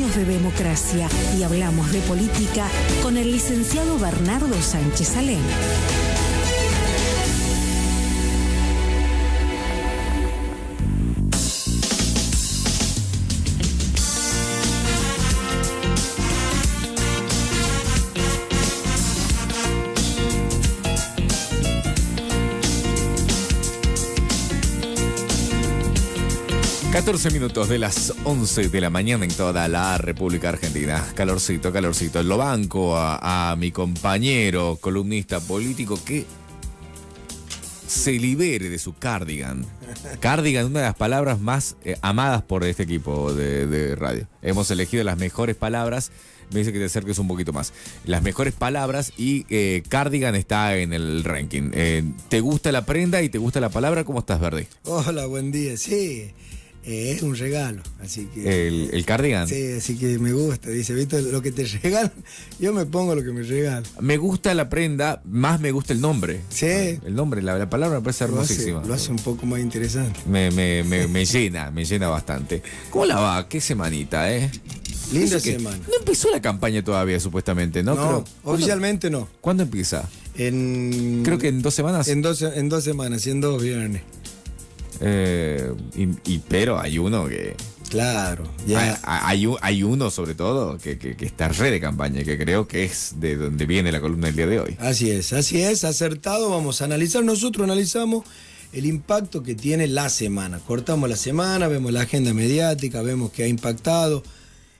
de democracia y hablamos de política con el licenciado Bernardo Sánchez Alén. 14 minutos de las 11 de la mañana en toda la República Argentina. Calorcito, calorcito. Lo banco a, mi compañero, columnista político, que se libere de su cardigan. Cardigan, una de las palabras más eh, amadas por este equipo de, radio. Hemos elegido las mejores palabras. Me dice que te acerques un poquito más. Las mejores palabras y eh, cardigan está en el ranking. Eh, ¿Te gusta la prenda y te gusta la palabra? ¿Cómo estás, Verdi? Hola, buen día. Sí es un regalo, así que... El, cardigan. Sí, así que me gusta. Dice, ¿viste lo que te regalan? Yo me pongo lo que me regalan. Me gusta la prenda, más me gusta el nombre. Sí. El nombre, la, palabra me parece hermosísima. Lo hace, un poco más interesante. Me, me, me, me llena, me llena bastante. ¿Cómo la va? Qué semanita, ¿eh? Linda semana. No empezó la campaña todavía, supuestamente, ¿no? No, oficialmente no. ¿Cuándo empieza? En... Creo que en dos semanas. En dos, en dos semanas, y en dos viernes. Eh, pero hay uno que. Claro, Hay, uno sobre todo que, que, está re de campaña, que creo que es de donde viene la columna del día de hoy. Así es, así es, acertado. Vamos a analizar, nosotros analizamos el impacto que tiene la semana. Cortamos la semana, vemos la agenda mediática, vemos que ha impactado.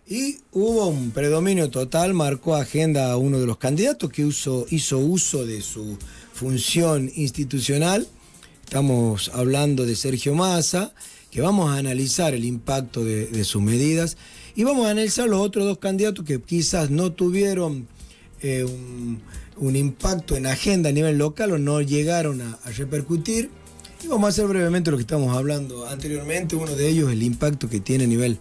Y hubo un predominio total, marcó agenda a uno de los candidatos que uso hizo uso de su función institucional Estamos hablando de Sergio Massa, que vamos a analizar el impacto de, sus medidas y vamos a analizar los otros dos candidatos que quizás no tuvieron eh, un, impacto en agenda a nivel local o no llegaron a, repercutir. Y vamos a hacer brevemente lo que estamos hablando anteriormente. Uno de ellos, el impacto que tiene a nivel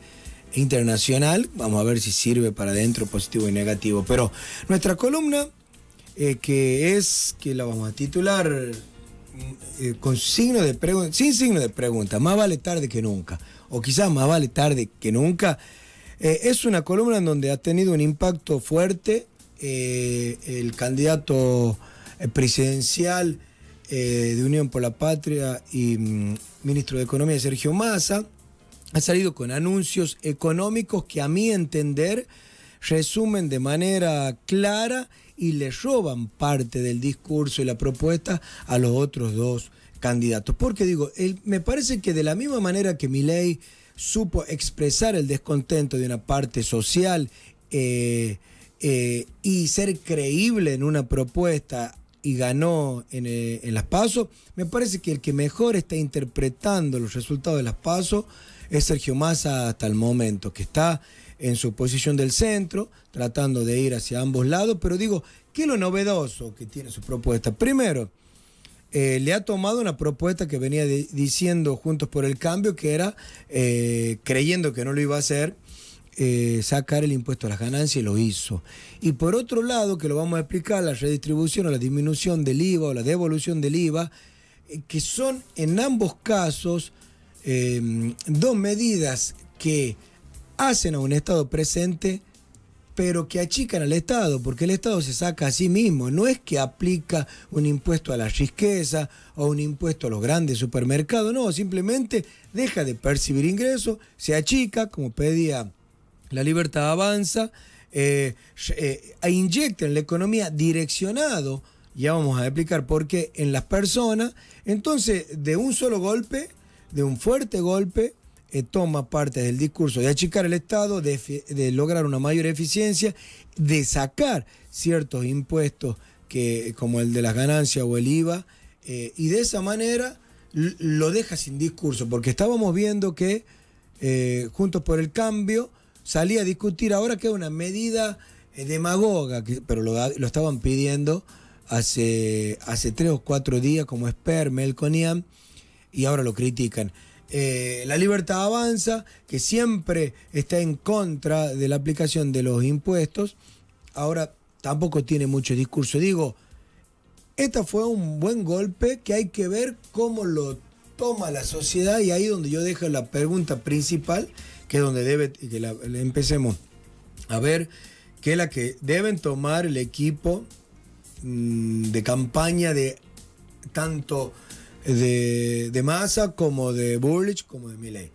internacional. Vamos a ver si sirve para adentro, positivo y negativo. Pero nuestra columna, eh, que es, que la vamos a titular eh, con signo de pregunta, sin signo de pregunta, más vale tarde que nunca, o quizás más vale tarde que nunca, eh, es una columna en donde ha tenido un impacto fuerte eh, el candidato presidencial de Unión por la Patria y mm, ministro de Economía Sergio Massa, ha salido con anuncios económicos que a mi entender resumen de manera clara y le roban parte del discurso y la propuesta a los otros dos candidatos. Porque digo, me parece que de la misma manera que Milei supo expresar el descontento de una parte social eh, eh, y ser creíble en una propuesta y ganó en, eh, en las pasos, me parece que el que mejor está interpretando los resultados de las pasos es Sergio Massa hasta el momento, que está en su posición del centro, tratando de ir hacia ambos lados, pero digo, ¿qué es lo novedoso que tiene su propuesta? Primero, eh, le ha tomado una propuesta que venía diciendo Juntos por el Cambio, que era, eh, creyendo que no lo iba a hacer, eh, sacar el impuesto a las ganancias y lo hizo. Y por otro lado, que lo vamos a explicar, la redistribución o la disminución del IVA o la devolución del IVA, que son en ambos casos dos medidas que hacen a un Estado presente, pero que achican al Estado, porque el Estado se saca a sí mismo, no es que aplica un impuesto a la riqueza o un impuesto a los grandes supermercados, no, simplemente deja de percibir ingresos, se achica, como pedía la libertad avanza, eh, eh e inyecta en la economía direccionado, ya vamos a explicar por qué, en las personas, entonces de un solo golpe, de un fuerte golpe, eh, toma parte del discurso de achicar el Estado, de, lograr una mayor eficiencia, de sacar ciertos impuestos que, como el de las ganancias o el IVA, eh, y de esa manera lo deja sin discurso, porque estábamos viendo que eh, Juntos por el Cambio salía a discutir ahora que es una medida demagoga, que, pero lo, estaban pidiendo hace, hace tres o cuatro días como esperme el CONIAM, y ahora lo critican. Eh, la libertad avanza, que siempre está en contra de la aplicación de los impuestos, ahora tampoco tiene mucho discurso. Digo, esta fue un buen golpe que hay que ver cómo lo toma la sociedad y ahí donde yo dejo la pregunta principal, que es donde debe que empecemos a ver que es la que deben tomar el equipo mm, de campaña de tanto de, de Massa, como de Bullich, como de Milley.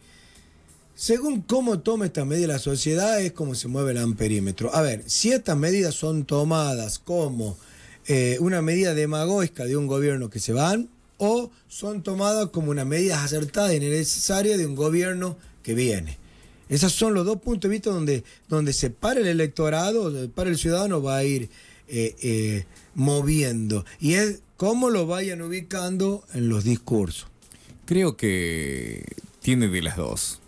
Según cómo toma esta medida la sociedad es como se mueve el amperímetro. A ver, si estas medidas son tomadas como eh, una medida demagógica de un gobierno que se van o son tomadas como una medida acertada y necesaria de un gobierno que viene. Esos son los dos puntos de vista donde, donde se para el electorado, donde para el ciudadano va a ir eh, eh, moviendo. Y es cómo lo vayan ubicando en los discursos. Creo que tiene de las dos.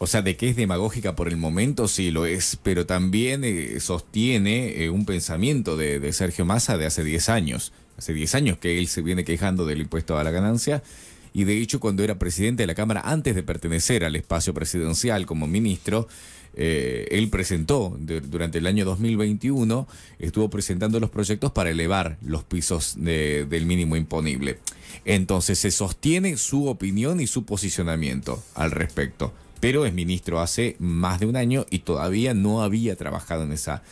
O sea, de que es demagógica por el momento, sí lo es, pero también eh, sostiene eh, un pensamiento de, de, Sergio Massa de hace 10 años. Hace 10 años que él se viene quejando del impuesto a la ganancia y de hecho cuando era presidente de la Cámara, antes de pertenecer al espacio presidencial como ministro, eh, él presentó durante el año 2021, estuvo presentando los proyectos para elevar los pisos del mínimo imponible. Entonces se sostiene su opinión y su posicionamiento al respecto, pero es ministro hace más de un año y todavía no había trabajado en esa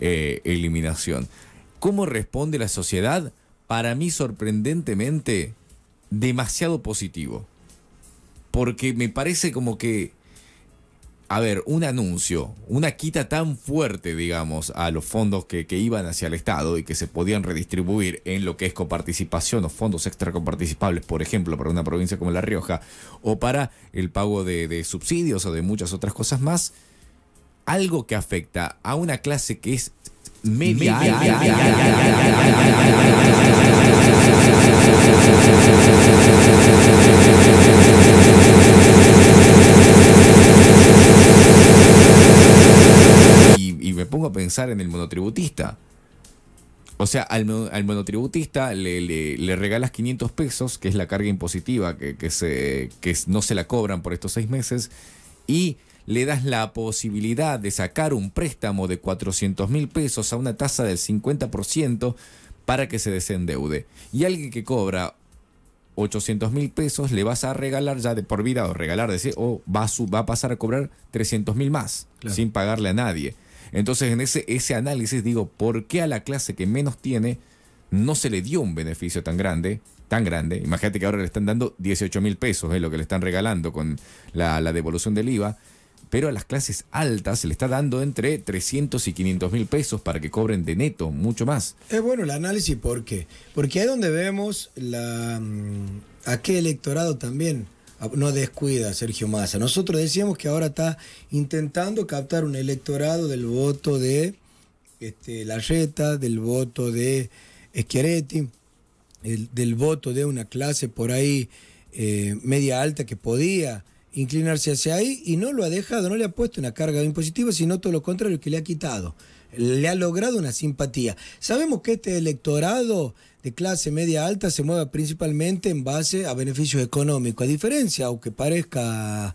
eh, eliminación. ¿Cómo responde la sociedad? Para mí sorprendentemente demasiado positivo. Porque me parece como que, a ver, un anuncio, una quita tan fuerte, digamos, a los fondos que, iban hacia el Estado y que se podían redistribuir en lo que es coparticipación o fondos extra coparticipables, por ejemplo, para una provincia como La Rioja, o para el pago de subsidios o de muchas otras cosas más, algo que afecta a una clase que es y, me pongo a pensar en el monotributista. O sea, al, monotributista le, regalas 500 pesos, que es la carga impositiva que, que no se la cobran por estos seis meses, y le das la posibilidad de sacar un préstamo de 400 mil pesos a una tasa del 50% para que se desendeude. Y alguien que cobra 800 mil pesos le vas a regalar ya de por vida o regalar, o va a, va a pasar a cobrar 300 mil más sin pagarle a nadie. Entonces en ese, ese análisis digo, ¿por qué a la clase que menos tiene no se le dio un beneficio tan grande? Tan grande. Imagínate que ahora le están dando 18 mil pesos, es lo que le están regalando con la devolución del IVA pero a las clases altas se le está dando entre 300 y 500 mil pesos para que cobren de neto, mucho más. Es bueno el análisis, ¿por qué? Porque ahí donde vemos la, mm, a qué electorado también ah, no descuida Sergio Massa. Nosotros decíamos que ahora está intentando captar un electorado del voto de este, Larreta, del voto de Schiaretti, del voto de una clase por ahí eh, media alta que podía inclinarse hacia ahí y no lo ha dejado, no le ha puesto una carga impositiva, sino todo lo contrario, que le ha quitado. Le ha logrado una simpatía. Sabemos que este electorado de clase media alta se mueve principalmente en base a beneficios económicos, a diferencia, aunque parezca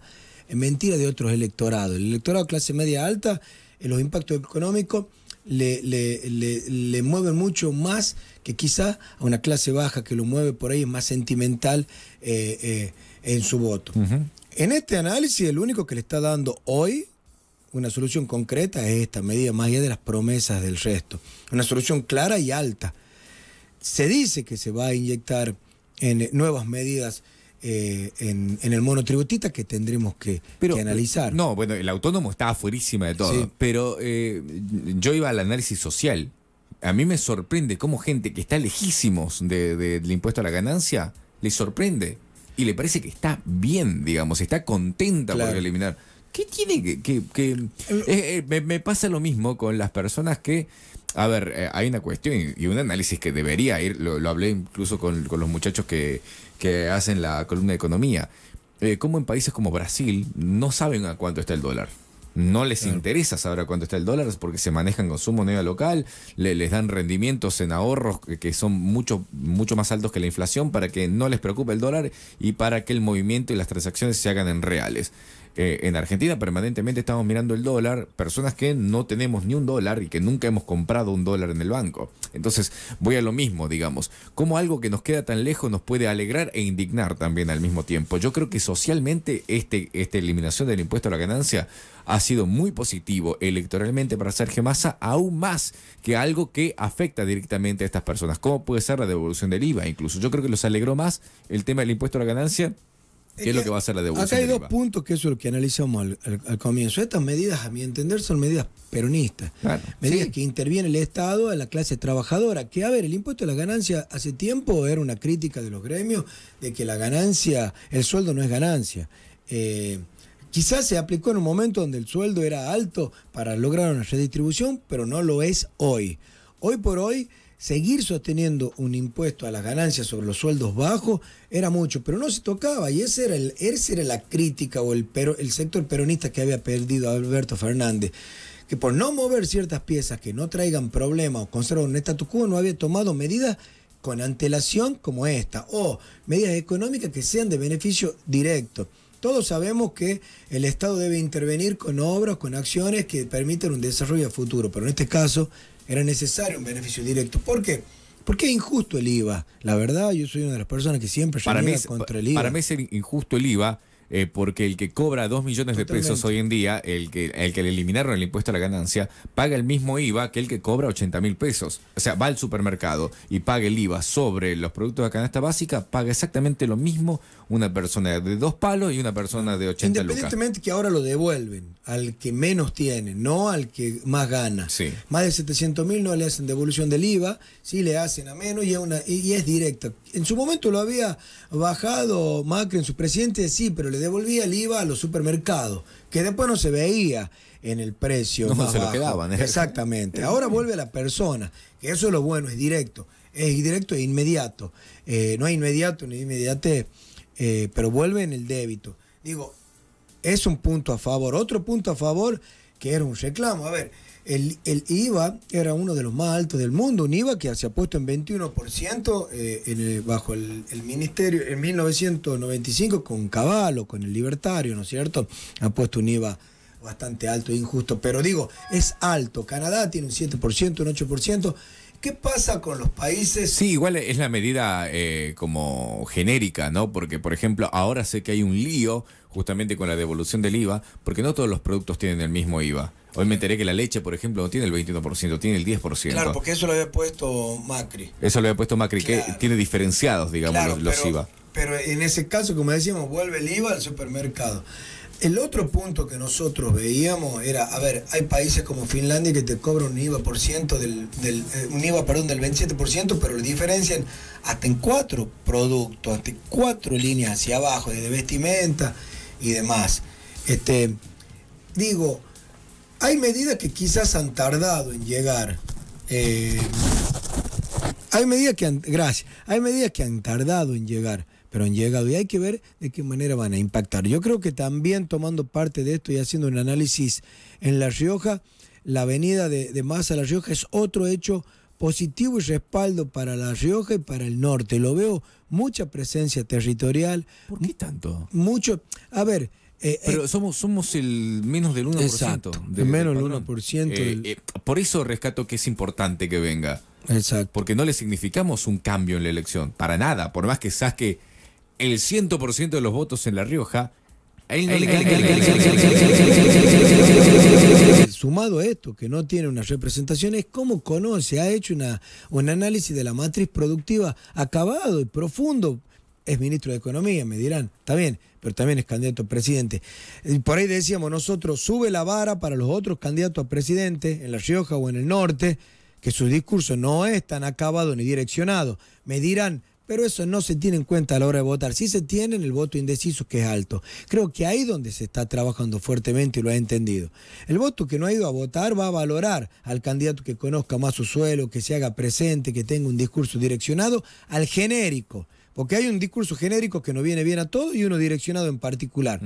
mentira, de otros electorados. El electorado de clase media alta, en eh, los impactos económicos le, le, mueven mucho más que quizás a una clase baja que lo mueve por ahí, es más sentimental eh, eh, en su voto. En este análisis, el único que le está dando hoy una solución concreta es esta medida, más allá de las promesas del resto. Una solución clara y alta. Se dice que se va a inyectar en eh, nuevas medidas. Eh, en, el monotributista que tendremos que, analizar. No, bueno, el autónomo está afuerísima de todo, pero eh, yo iba al análisis social. A mí me sorprende cómo gente que está lejísimos de, del impuesto a la ganancia, le sorprende y le parece que está bien, digamos, está contenta por eliminar. ¿Qué tiene que...? Eh, eh, me, pasa lo mismo con las personas que... A ver, eh, hay una cuestión y un análisis que debería ir, lo, hablé incluso con, los muchachos que, que hacen la columna de economía, ¿Cómo en países como Brasil no saben a cuánto está el dólar. No les interesa saber cuánto está el dólar porque se manejan con su moneda local, les dan rendimientos en ahorros que, que, son mucho, mucho más altos que la inflación para que no les preocupe el dólar y para que el movimiento y las transacciones se hagan en reales. Eh, en Argentina permanentemente estamos mirando el dólar, personas que no tenemos ni un dólar y que nunca hemos comprado un dólar en el banco. Entonces, voy a lo mismo, digamos, como algo que nos queda tan lejos nos puede alegrar e indignar también al mismo tiempo. Yo creo que socialmente este, esta eliminación del impuesto a la ganancia ha sido muy positivo electoralmente para Sergio Massa, aún más que algo que afecta directamente a estas personas, ¿Cómo puede ser la devolución del IVA incluso. Yo creo que los alegró más el tema del impuesto a la ganancia ¿Qué es, lo que va a ser la devolución? Acá hay dos puntos que es lo que analizamos al, comienzo. Estas medidas, a mi entender, son medidas peronistas. medidas que interviene el Estado a la clase trabajadora. Que, a ver, el impuesto a la ganancia hace tiempo era una crítica de los gremios de que la ganancia, el sueldo no es ganancia. Eh, quizás se aplicó en un momento donde el sueldo era alto para lograr una redistribución, pero no lo es hoy. Hoy por hoy seguir sosteniendo un impuesto a las ganancias sobre los sueldos bajos era mucho, pero no se tocaba y ese era, el, era la crítica o el, pero, el sector peronista que había perdido a Alberto Fernández, que por no mover ciertas piezas que no traigan problemas o conservan un estatus quo no había tomado medidas con antelación como esta o medidas económicas que sean de beneficio directo. Todos sabemos que el Estado debe intervenir con obras, con acciones que permitan un desarrollo futuro, pero en este caso era necesario un beneficio directo. ¿Por qué? Porque es injusto el IVA. La verdad, yo soy una de las personas que siempre para mí, contra el IVA. Para mí es injusto el IVA eh, porque el que cobra 2 millones de pesos hoy en día, el que, el que le eliminaron el impuesto a la ganancia, paga el mismo IVA que el que cobra 80 mil pesos. O sea, va al supermercado y paga el IVA sobre los productos de canasta básica, paga exactamente lo mismo una persona de dos palos y una persona de 80 Independientemente que ahora lo devuelven al que menos tiene, no al que más gana. Más de 700 mil no le hacen devolución del IVA, sí le hacen a menos y, a una, y es directa. En su momento lo había bajado Macri en su presidente, sí, pero le devolvía el IVA a los supermercados, que después no se veía en el precio. No, se lo quedaban. ¿eh? Exactamente. Ahora vuelve la persona, que eso es lo bueno, es directo. Es directo e inmediato. Eh, no es inmediato ni inmediate, eh, pero vuelve en el débito. Digo, es un punto a favor. Otro punto a favor que era un reclamo. A ver, el, IVA era uno de los más altos del mundo, un IVA que se ha puesto en 21% eh, bajo el, ministerio en 1995 con Caballo, con el Libertario, ¿no es cierto? Ha puesto un IVA bastante alto e injusto, pero digo, es alto. Canadá tiene un 7%, un 8%. ¿Qué pasa con los países? Sí, igual es la medida eh, como genérica, ¿no? Porque, por ejemplo, ahora sé que hay un lío justamente con la devolución del IVA, porque no todos los productos tienen el mismo IVA. Hoy me enteré que la leche, por ejemplo, no tiene el 21%, tiene el 10%. Claro, porque eso lo había puesto Macri. Eso lo había puesto Macri, que tiene diferenciados, digamos, los, IVA. Pero en ese caso, como decíamos, vuelve el IVA al supermercado. El otro punto que nosotros veíamos era, a ver, hay países como Finlandia que te cobran un IVA por ciento del, eh, un IVA, perdón, del 27%, pero lo diferencian hasta en cuatro productos, hasta cuatro líneas hacia abajo, desde vestimenta y demás. Este, digo, hay medidas que quizás han tardado en llegar. Eh, hay medidas que han, gracias, hay medidas que han tardado en llegar, pero han llegado y hay que ver de qué manera van a impactar. Yo creo que también tomando parte de esto y haciendo un análisis en La Rioja, la venida de, de a La Rioja es otro hecho positivo y respaldo para La Rioja y para el norte. Lo veo mucha presencia territorial. ¿Por qué tanto? Mucho. A ver, eh, eh, Pero somos, somos el menos del 1%. Exacto, de, menos del 1%. Eh, por eso rescato que es importante que venga. Exacto. Porque no le significamos un cambio en la elección, para nada. Por más que saque el 100% de los votos en La Rioja, Sumado a esto, que no tiene una representación, es como conoce, ha hecho una, un análisis de la matriz productiva acabado y profundo es ministro de Economía, me dirán, está bien, pero también es candidato a presidente. Por ahí decíamos, nosotros sube la vara para los otros candidatos a presidente en La Rioja o en el norte, que su discurso no es tan acabado ni direccionado. Me dirán, pero eso no se tiene en cuenta a la hora de votar. Sí se tiene en el voto indeciso, que es alto. Creo que ahí donde se está trabajando fuertemente y lo ha entendido. El voto que no ha ido a votar va a valorar al candidato que conozca más su suelo, que se haga presente, que tenga un discurso direccionado, al genérico porque hay un discurso genérico que no viene bien a todo y uno direccionado en particular.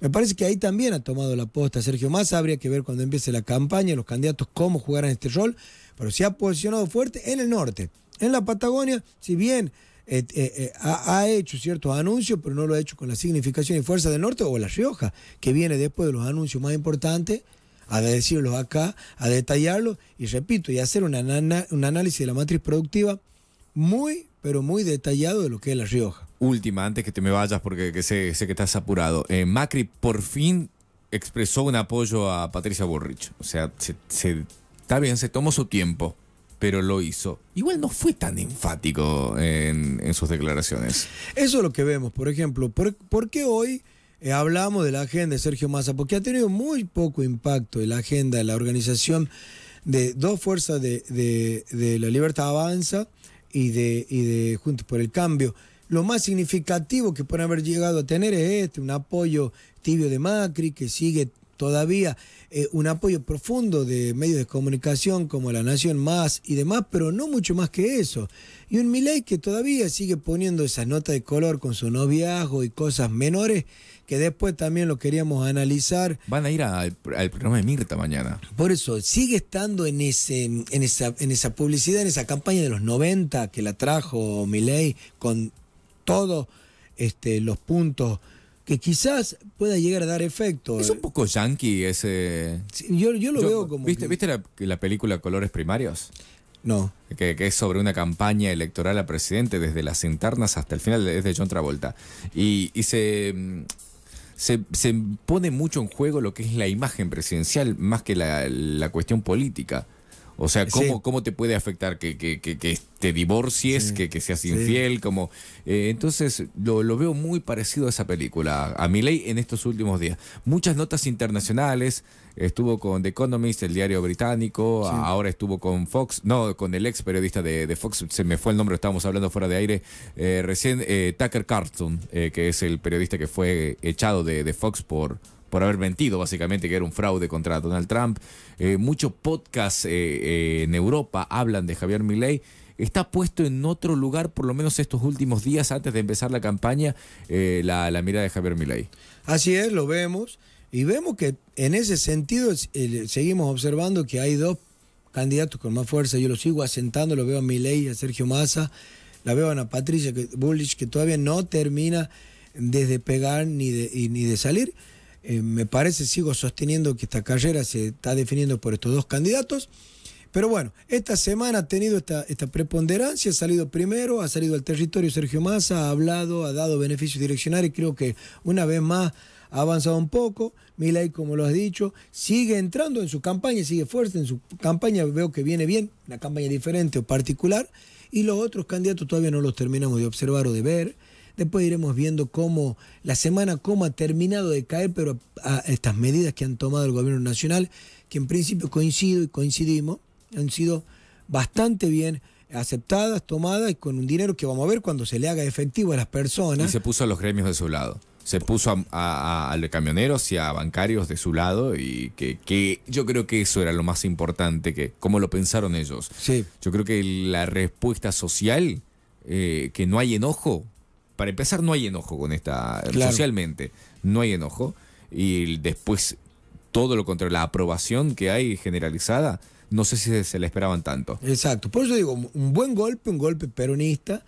Me parece que ahí también ha tomado la posta Sergio Massa. Habría que ver cuando empiece la campaña, los candidatos, cómo jugarán este rol. Pero se ha posicionado fuerte en el norte. En la Patagonia, si bien eh, eh, eh, ha, hecho ciertos anuncios, pero no lo ha hecho con la significación y fuerza del norte o La Rioja, que viene después de los anuncios más importantes, a decirlos acá, a detallarlos y repito, y hacer un análisis de la matriz productiva muy pero muy detallado de lo que es La Rioja. Última, antes que te me vayas, porque sé, que estás apurado. Eh, Macri por fin expresó un apoyo a Patricia Borrich. O sea, se, está bien, se tomó su tiempo, pero lo hizo. Igual no fue tan enfático en, sus declaraciones. Eso es lo que vemos, por ejemplo. ¿Por, qué hoy eh, hablamos de la agenda de Sergio Massa? Porque ha tenido muy poco impacto en la agenda de la organización de dos fuerzas de la Libertad Avanza y de, y de Juntos por el Cambio. Lo más significativo que pueden haber llegado a tener es este, un apoyo tibio de Macri, que sigue todavía eh, un apoyo profundo de medios de comunicación como La Nación Más y demás, pero no mucho más que eso. Y un Milei que todavía sigue poniendo esa nota de color con su noviazgo y cosas menores que después también lo queríamos analizar. Van a ir al, programa de Mirta mañana. Por eso, sigue estando en, ese, esa, en esa publicidad, en esa campaña de los 90 que la trajo Milei con todos este, los puntos que quizás pueda llegar a dar efecto. Es un poco yankee ese... yo, lo veo como... ¿Viste, la, película Colores Primarios? No. Que, es sobre una campaña electoral a presidente desde las internas hasta el final, desde John Travolta. Y, y se, se, se, pone mucho en juego lo que es la imagen presidencial más que la, la cuestión política. O sea, ¿cómo, cómo te puede afectar que, que, te divorcies, que, seas infiel? Como, eh, entonces, lo, veo muy parecido a esa película, a mi ley en estos últimos días. Muchas notas internacionales, estuvo con The Economist, el diario británico, ahora estuvo con Fox, no, con el ex periodista de, Fox, se me fue el nombre, estábamos hablando fuera de aire, eh, recién eh, Tucker Carlson, que es el periodista que fue echado de, de Fox por por haber mentido básicamente que era un fraude contra Donald Trump. Eh, muchos podcasts eh, eh, en Europa hablan de Javier Milei está puesto en otro lugar, por lo menos estos últimos días antes de empezar la campaña, la, mirada de Javier Milei. Así es, lo vemos. Y vemos que en ese sentido seguimos observando que hay dos candidatos con más fuerza. Yo lo sigo asentando, lo veo a Milei, a Sergio Massa, la veo a Ana Patricia Bullich, que todavía no termina desde pegar ni de, ni de salir. Eh, me parece, sigo sosteniendo que esta carrera se está definiendo por estos dos candidatos. Pero bueno, esta semana ha tenido esta, esta preponderancia, ha salido primero, ha salido al territorio Sergio Massa, ha hablado, ha dado beneficios direccionarios, creo que una vez más ha avanzado un poco. Milay, como lo has dicho, sigue entrando en su campaña, sigue fuerte en su campaña, veo que viene bien, una campaña diferente o particular. Y los otros candidatos todavía no los terminamos de observar o de ver. Después iremos viendo cómo la semana cómo ha terminado de caer, pero a, estas medidas que han tomado el gobierno nacional, que en principio coincido y coincidimos, han sido bastante bien aceptadas, tomadas y con un dinero que vamos a ver cuando se le haga efectivo a las personas. Y se puso a los gremios de su lado. Se puso a, los camioneros y a bancarios de su lado y que, yo creo que eso era lo más importante, que cómo lo pensaron ellos. Sí. Yo creo que la respuesta social, eh, que no hay enojo, para empezar, no hay enojo con esta. Eh, socialmente, no hay enojo. Y después, todo lo contrario, la aprobación que hay generalizada, no sé si se la esperaban tanto. Exacto. Por eso digo, un buen golpe, un golpe peronista,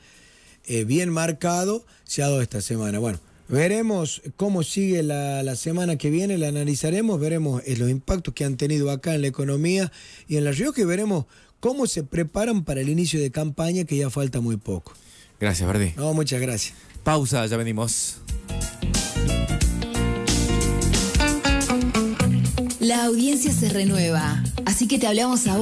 eh, bien marcado, se ha dado esta semana. Bueno. Veremos cómo sigue la, la, semana que viene, la analizaremos, veremos eh, los impactos que han tenido acá en la economía y en la Rioja y veremos cómo se preparan para el inicio de campaña que ya falta muy poco. Gracias, Verdi. No, muchas gracias. Pausa, ya venimos. La audiencia se renueva, así que te hablamos a vos.